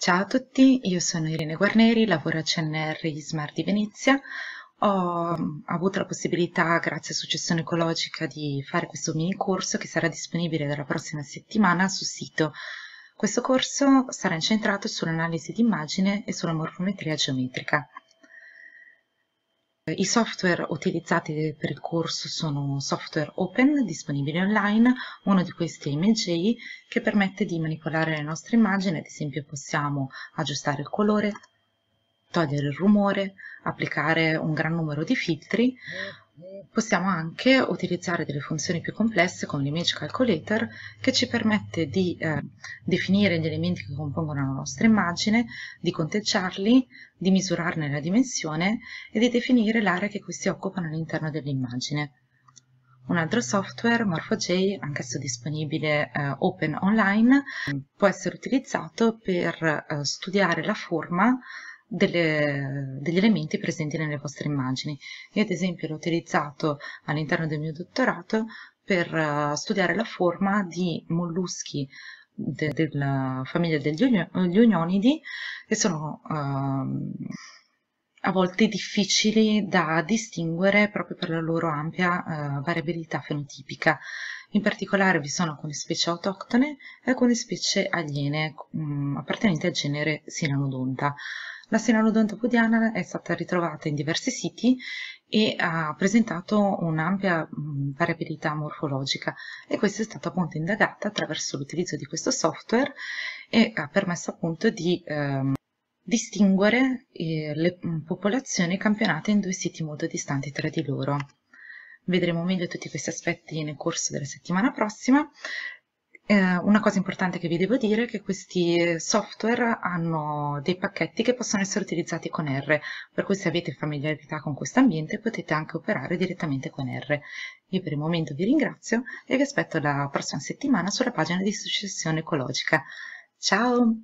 Ciao a tutti, io sono Irene Guarneri, lavoro a CNR Smart di Venezia. Ho mm, avuto la possibilità, grazie a Successione Ecologica, di fare questo mini corso che sarà disponibile dalla prossima settimana sul sito. Questo corso sarà incentrato sull'analisi d'immagine e sulla morfometria geometrica. I software utilizzati per il corso sono software open disponibili online, uno di questi è ImageJ che permette di manipolare le nostre immagini, ad esempio possiamo aggiustare il colore, togliere il rumore, applicare un gran numero di filtri Possiamo anche utilizzare delle funzioni più complesse come l'image calculator che ci permette di eh, definire gli elementi che compongono la nostra immagine, di conteggiarli, di misurarne la dimensione e di definire l'area che questi occupano all'interno dell'immagine. Un altro software, MorphoJ, anch'esso disponibile eh, open online, può essere utilizzato per eh, studiare la forma delle, degli elementi presenti nelle vostre immagini. Io ad esempio l'ho utilizzato all'interno del mio dottorato per eh, studiare la forma di molluschi de della famiglia degli unionidi che sono uh, a volte difficili da distinguere proprio per la loro ampia uh, variabilità fenotipica. In particolare vi sono alcune specie autoctone e alcune specie aliene mh, mm, appartenenti al genere Silanodonta. La senalodonta pudiana è stata ritrovata in diversi siti e ha presentato un'ampia mm, variabilità morfologica e questa è stata appunto indagata attraverso l'utilizzo di questo software e ha permesso appunto di ehm, distinguere eh, le mm, popolazioni campionate in due siti molto distanti tra di loro. Vedremo meglio tutti questi aspetti nel corso della settimana prossima. Eh, una cosa importante che vi devo dire è che questi software hanno dei pacchetti che possono essere utilizzati con R, per cui se avete familiarità con questo ambiente potete anche operare direttamente con R. Io per il momento vi ringrazio e vi aspetto la prossima settimana sulla pagina di Successione Ecologica. Ciao!